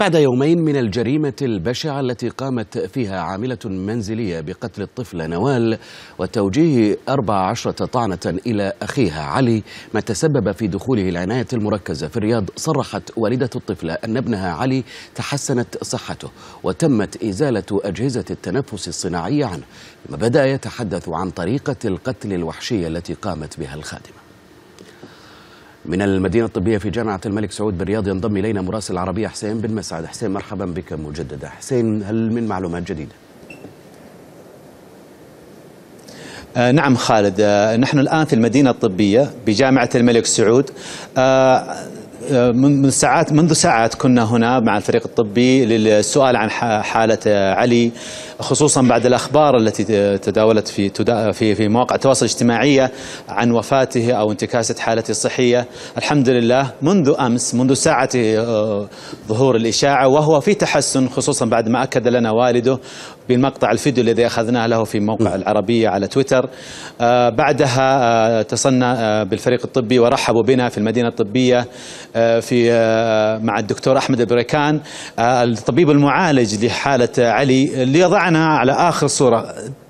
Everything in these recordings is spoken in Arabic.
بعد يومين من الجريمة البشعة التي قامت فيها عاملة منزلية بقتل الطفلة نوال وتوجيه 14 طعنة إلى أخيها علي ما تسبب في دخوله العناية المركزة في الرياض صرحت والدة الطفلة أن ابنها علي تحسنت صحته وتمت إزالة أجهزة التنفس الصناعية عنه بدأ يتحدث عن طريقة القتل الوحشية التي قامت بها الخادمة من المدينة الطبية في جامعة الملك سعود بالرياض ينضم إلينا مراسل العربية حسين بن مسعد حسين مرحبا بك مجددا حسين هل من معلومات جديدة؟ آه نعم خالد آه نحن الآن في المدينة الطبية بجامعة الملك سعود آه من ساعات منذ ساعات كنا هنا مع الفريق الطبي للسؤال عن حالة علي خصوصا بعد الأخبار التي تداولت في في في مواقع التواصل الاجتماعية عن وفاته أو انتكاسة حالته الصحية الحمد لله منذ أمس منذ ساعة آه، ظهور الإشاعة وهو في تحسن خصوصا بعد ما أكد لنا والده بالمقطع الفيديو الذي أخذناه له في موقع نعم. العربية على تويتر آه، بعدها اتصلنا آه، بالفريق الطبي ورحبوا بنا في المدينة الطبية آه، في آه، مع الدكتور احمد البريكان آه، الطبيب المعالج لحاله علي ليضعنا على اخر صوره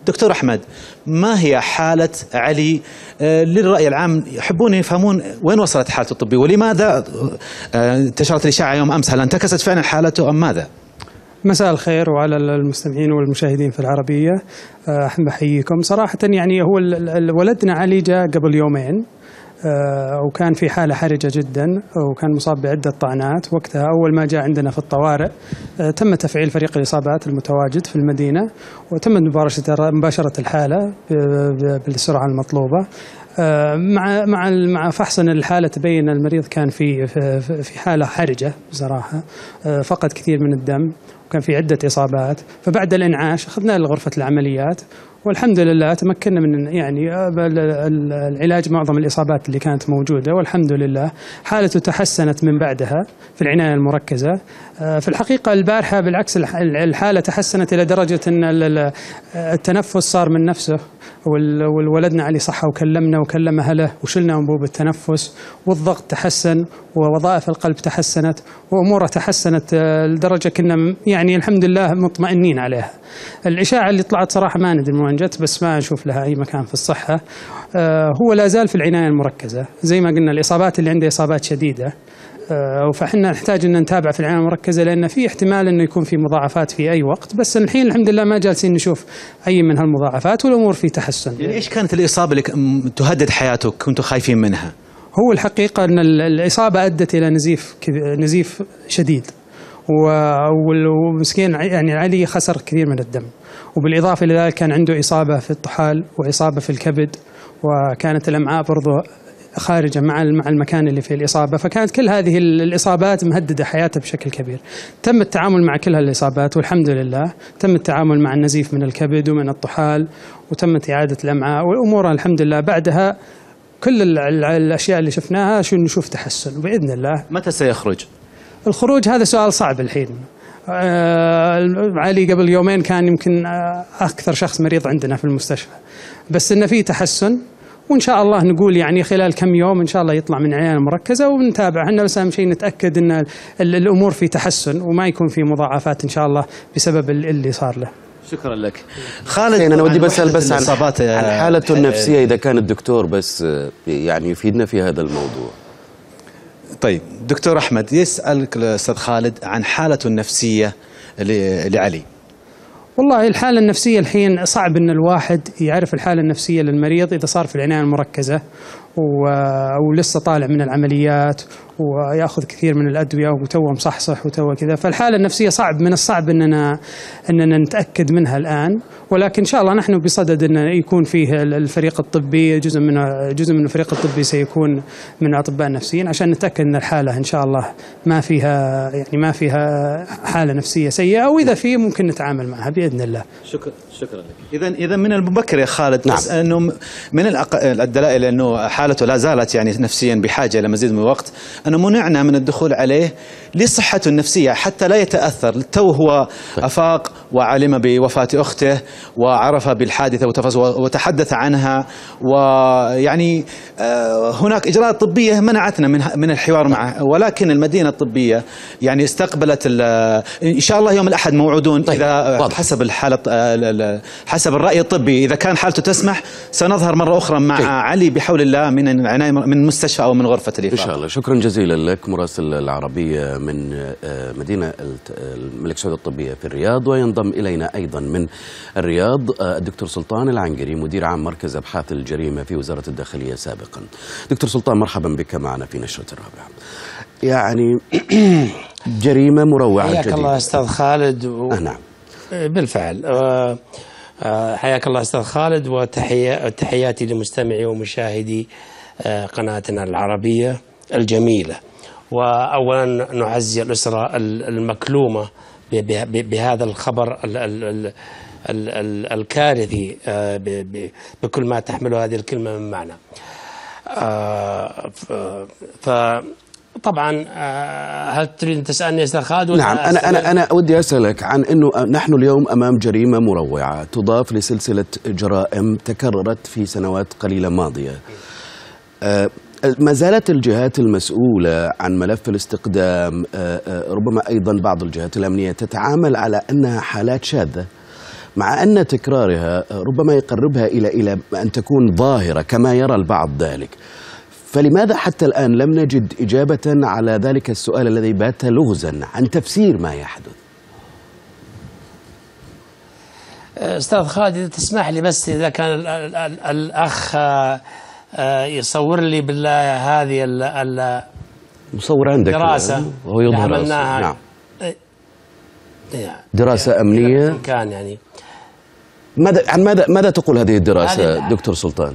دكتور احمد ما هي حاله علي للراي العام يحبون يفهمون وين وصلت حالته الطبيه ولماذا انتشرت الاشاعه يوم امس هل انتكست فعلا حالته ام ماذا؟ مساء الخير وعلى المستمعين والمشاهدين في العربيه احب احييكم صراحه يعني هو ولدنا علي جاء قبل يومين آه، وكان في حالة حرجة جدا وكان مصاب بعدة طعنات وقتها أول ما جاء عندنا في الطوارئ آه، تم تفعيل فريق الإصابات المتواجد في المدينة وتم مباشرة الحالة آه، بالسرعة المطلوبة مع مع مع فحصنا الحالة تبين المريض كان في في حالة حرجة بصراحة فقد كثير من الدم وكان في عدة إصابات فبعد الإنعاش أخذناه لغرفة العمليات والحمد لله تمكنا من يعني آه، العلاج معظم الاصابات اللي كانت موجوده والحمد لله حالته تحسنت من بعدها في العنايه المركزه آه، في الحقيقه البارحه بالعكس الحاله تحسنت الى درجه ان التنفس صار من نفسه وولدنا عليه صحه وكلمنا وكلم اهله وشلنا انبوب التنفس والضغط تحسن ووظائف القلب تحسنت واموره تحسنت آه، لدرجه كنا يعني الحمد لله مطمئنين عليها. الاشاعه اللي طلعت صراحه ما ندري جت بس ما اشوف لها أي مكان في الصحة آه، هو لا زال في العناية المركزة زي ما قلنا الإصابات اللي عنده إصابات شديدة آه، فاحنا نحتاج ان نتابع في العنايه المركزه لان في احتمال انه يكون في مضاعفات في اي وقت بس الحين الحمد لله ما جالسين نشوف اي من هالمضاعفات والامور في تحسن يعني ايش كانت الاصابه اللي تهدد حياتك كنتوا خايفين منها هو الحقيقه ان الاصابه ادت الى نزيف نزيف شديد ومسكين يعني علي خسر كثير من الدم وبالإضافة إلى ذلك كان عنده إصابة في الطحال وإصابة في الكبد وكانت الأمعاء برضه خارجة مع مع المكان اللي فيه الإصابة فكانت كل هذه الإصابات مهددة حياته بشكل كبير تم التعامل مع كل هالإصابات والحمد لله تم التعامل مع النزيف من الكبد ومن الطحال وتمت إعادة الأمعاء والأمور الحمد لله بعدها كل الأشياء اللي شفناها شو نشوف تحسن بإذن الله متى سيخرج؟ الخروج هذا سؤال صعب الحين آه، علي قبل يومين كان يمكن اكثر شخص مريض عندنا في المستشفى بس انه في تحسن وان شاء الله نقول يعني خلال كم يوم ان شاء الله يطلع من عياده مركزه ونتابع احنا بس اهم شيء نتاكد ان الامور في تحسن وما يكون في مضاعفات ان شاء الله بسبب اللي صار له. شكرا لك. خالد انا ودي بسال بس عن, عن آه، حالته النفسيه آه، اذا كان الدكتور بس يعني يفيدنا في هذا الموضوع. طيب دكتور أحمد يسألك الأستاذ خالد عن حالته النفسية لعلي والله الحالة النفسية الحين صعب أن الواحد يعرف الحالة النفسية للمريض إذا صار في العناية المركزة او لسه طالع من العمليات وياخذ كثير من الادويه وتوه مصحصح وتوه كذا فالحاله النفسيه صعب من الصعب اننا اننا نتاكد منها الان ولكن ان شاء الله نحن بصدد ان يكون فيه الفريق الطبي جزء من جزء من الفريق الطبي سيكون من اطباء نفسيين عشان نتاكد ان الحاله ان شاء الله ما فيها يعني ما فيها حاله نفسيه سيئه او اذا في ممكن نتعامل معها باذن الله. شكرا شكرا لك. اذا اذا من المبكر يا خالد نعم. انه من الدلائل انه حاله زالت ولا زالت يعني نفسيا بحاجة إلى مزيد من الوقت أنا منعنا من الدخول عليه لصحته النفسية حتى لا يتأثر تو هو طيب. أفاق وعلم بوفاة أخته وعرف بالحادثة وتحدث عنها ويعني آه، هناك إجراءات طبية منعتنا من من الحوار طيب. معه ولكن المدينة الطبية يعني استقبلت إن شاء الله يوم الأحد موعودون طيب إذا واضح. حسب الحالة آه، حسب الرأي الطبي إذا كان حالته تسمح سنظهر مرة أخرى مع طيب. علي بحول الله من العنايه من مستشفى او من غرفه الافاقه. ان شاء الله شكرا جزيلا لك مراسل العربيه من آه، مدينه الملك سعود الطبيه في الرياض وينضم الينا ايضا من الرياض آه، الدكتور سلطان العنقري مدير عام مركز ابحاث الجريمه في وزاره الداخليه سابقا. دكتور سلطان مرحبا بك معنا في نشره الرابعه. يعني جريمه مروعه حياك الله استاذ خالد و... آه نعم آه، بالفعل آه آه، حياك الله استاذ خالد وتحياتي لمستمعي ومشاهدي آه، قناتنا العربيه الجميله واولا نعزي الاسره المكلومه بهذا الخبر الكارثي آه، بكل ما تحمله هذه الكلمه من معنى ف طبعا آه، هل تريد ان تسالني استاذ خالد نعم انا انا انا ودي اسالك عن انه آه، نحن اليوم امام جريمه مروعه تضاف لسلسله جرائم تكررت في سنوات قليله ماضيه. آه، ما زالت الجهات المسؤوله عن ملف الاستقدام ربما ايضا بعض الجهات الامنيه تتعامل على انها حالات شاذه. مع ان تكرارها ربما يقربها الى الى ان تكون ظاهره كما يرى البعض ذلك. فلماذا حتى الآن لم نجد إجابة على ذلك السؤال الذي بات لغزا عن تفسير ما يحدث أستاذ خالد إذا تسمح لي بس إذا كان الـ الـ الـ الأخ آه، آه، يصور لي بالله هذه ال مصور عندك دراسة هو يظهر نعم، عملناها نعم إيه، يعني دراسة يعني أمنية كان يعني ماذا عن ماذا ماذا تقول هذه الدراسة دكتور سلطان؟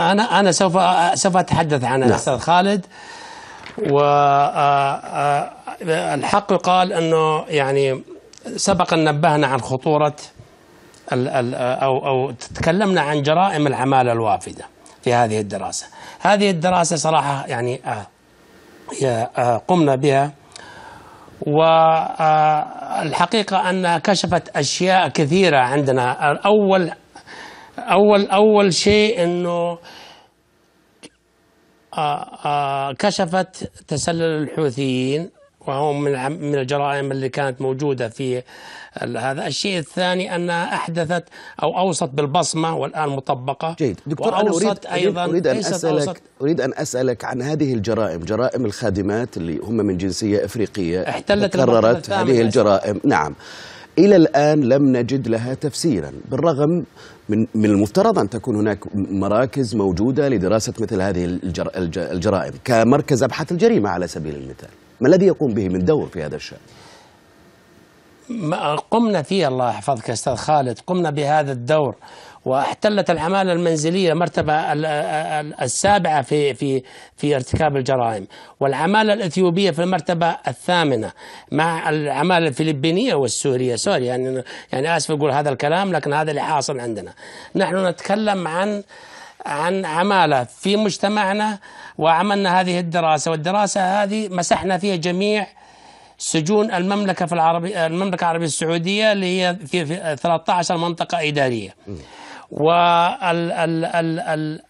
انا انا سوف سوف اتحدث عن نعم. الاستاذ نعم. خالد آه، آه، الحق يقال انه يعني سبق ان نبهنا عن خطوره ال ال آه، او او تكلمنا عن جرائم العماله الوافده في هذه الدراسه. هذه الدراسه صراحه يعني قمنا بها والحقيقه انها كشفت اشياء كثيره عندنا اول اول اول شيء انه آه، آه، كشفت تسلل الحوثيين وهو من من الجرائم اللي كانت موجوده في هذا الشيء الثاني انها احدثت او اوصت بالبصمه والان مطبقه جيد دكتور انا اريد ايضا اريد ان اسالك اريد ان اسالك عن هذه الجرائم جرائم الخادمات اللي هم من جنسيه افريقيه احتلت كررت هذه الجرائم نعم إلى الآن لم نجد لها تفسيرا بالرغم من, من المفترض أن تكون هناك مراكز موجودة لدراسة مثل هذه الجر الجرائم كمركز أبحاث الجريمة على سبيل المثال ما الذي يقوم به من دور في هذا الشأن؟ قمنا فيه الله يحفظك استاذ خالد قمنا بهذا الدور واحتلت العماله المنزليه المرتبه السابعه في في في ارتكاب الجرائم والعماله الاثيوبيه في المرتبه الثامنه مع العماله الفلبينيه والسوريه سوري يعني يعني اسف اقول هذا الكلام لكن هذا اللي حاصل عندنا نحن نتكلم عن عن عماله في مجتمعنا وعملنا هذه الدراسه والدراسه هذه مسحنا فيها جميع سجون المملكة في العربية المملكة العربية السعودية اللي هي في, 13 منطقة إدارية وال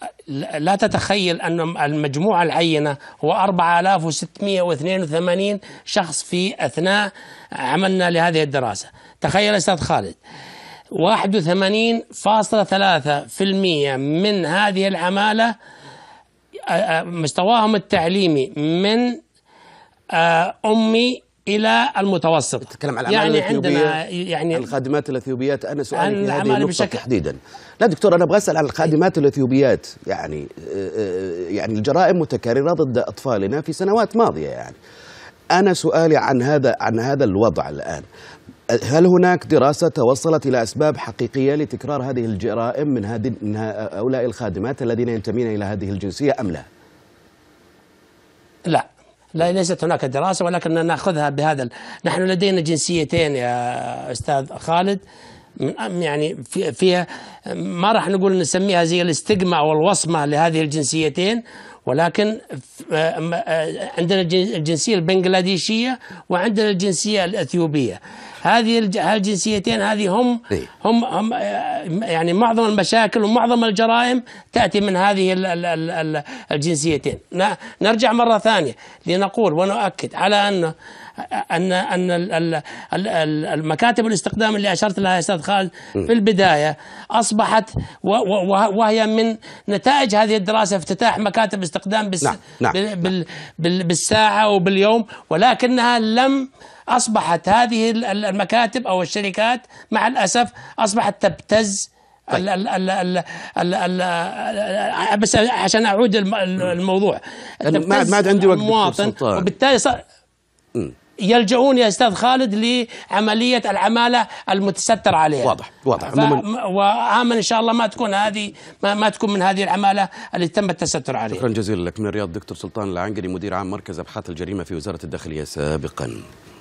لا تتخيل أن المجموعة العينة هو 4682 شخص في أثناء عملنا لهذه الدراسة تخيل أستاذ خالد 81.3% من هذه العمالة آه، آه، مستواهم التعليمي من آه، أمي الى المتوسط تتكلم عن يعني عندنا يعني الخادمات الاثيوبيات انا سؤالي في هذه النقطه بشكل تحديدا لا دكتور انا ابغى اسال عن الخادمات الاثيوبيات يعني آه، آه، يعني الجرائم متكرره ضد اطفالنا في سنوات ماضيه يعني انا سؤالي عن هذا عن هذا الوضع الان هل هناك دراسة توصلت إلى أسباب حقيقية لتكرار هذه الجرائم من, هذه من هؤلاء الخادمات الذين ينتمين إلى هذه الجنسية أم لا؟ لا لا ليست هناك دراسة ولكن ناخذها بهذا نحن لدينا جنسيتين يا أستاذ خالد يعني فيها ما راح نقول نسميها زي الاستجمة أو الوصمة لهذه الجنسيتين ولكن آه، آه، عندنا الجنسيه البنغلاديشيه وعندنا الجنسيه الاثيوبيه هذه الجنسيتين هذه هم هم هم آه، يعني معظم المشاكل ومعظم الجرائم تاتي من هذه الجنسيتين نرجع مره ثانيه لنقول ونؤكد على انه ان ان المكاتب الاستقدام اللي اشرت لها يا استاذ خالد في البدايه اصبحت وهي من نتائج هذه الدراسه افتتاح مكاتب استقدام بالس نعم. نعم. بال بال بالساعه وباليوم ولكنها لم اصبحت هذه المكاتب او الشركات مع الاسف اصبحت تبتز ال ال ال بس عشان اعود الموضوع ما عاد عندي وقت مواطن وبالتالي صار يلجؤون يا استاذ خالد لعمليه العماله المتستر عليها واضح واضح ف... وامن ان شاء الله ما تكون هذه ما, ما تكون من هذه العماله اللي تم التستر عليها شكرا جزيلا لك من الرياض دكتور سلطان العنقري مدير عام مركز ابحاث الجريمه في وزاره الداخليه سابقا